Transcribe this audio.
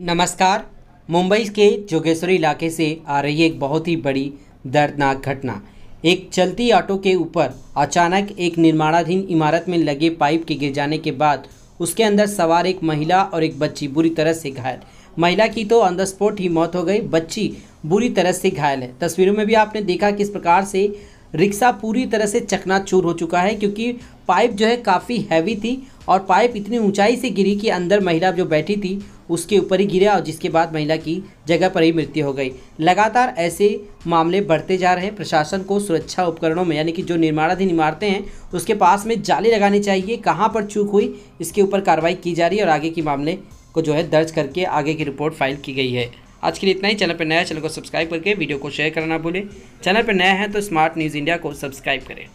नमस्कार मुंबई के जोगेश्वरी इलाके से आ रही एक बहुत ही बड़ी दर्दनाक घटना एक चलती ऑटो के ऊपर अचानक एक निर्माणाधीन इमारत में लगे पाइप के गिर जाने के बाद उसके अंदर सवार एक महिला और एक बच्ची बुरी तरह से घायल महिला की तो ऑन द स्पॉट ही मौत हो गई बच्ची बुरी तरह से घायल है तस्वीरों में भी आपने देखा किस प्रकार से रिक्शा पूरी तरह से चकनाचूर हो चुका है क्योंकि पाइप जो है काफ़ी हैवी थी और पाइप इतनी ऊंचाई से गिरी कि अंदर महिला जो बैठी थी उसके ऊपर ही गिरा और जिसके बाद महिला की जगह पर ही मृत्यु हो गई लगातार ऐसे मामले बढ़ते जा रहे हैं प्रशासन को सुरक्षा उपकरणों में यानी कि जो निर्माणाधीन इमारतें हैं उसके पास में जाली लगानी चाहिए कहाँ पर चूक हुई इसके ऊपर कार्रवाई की जा रही है और आगे के मामले को जो है दर्ज करके आगे की रिपोर्ट फाइल की गई है आज के लिए इतना ही चैनल पर नया चैनल को सब्सक्राइब करके वीडियो को शेयर करना भूलें चैनल पर नया है तो स्मार्ट न्यूज़ इंडिया को सब्सक्राइब करें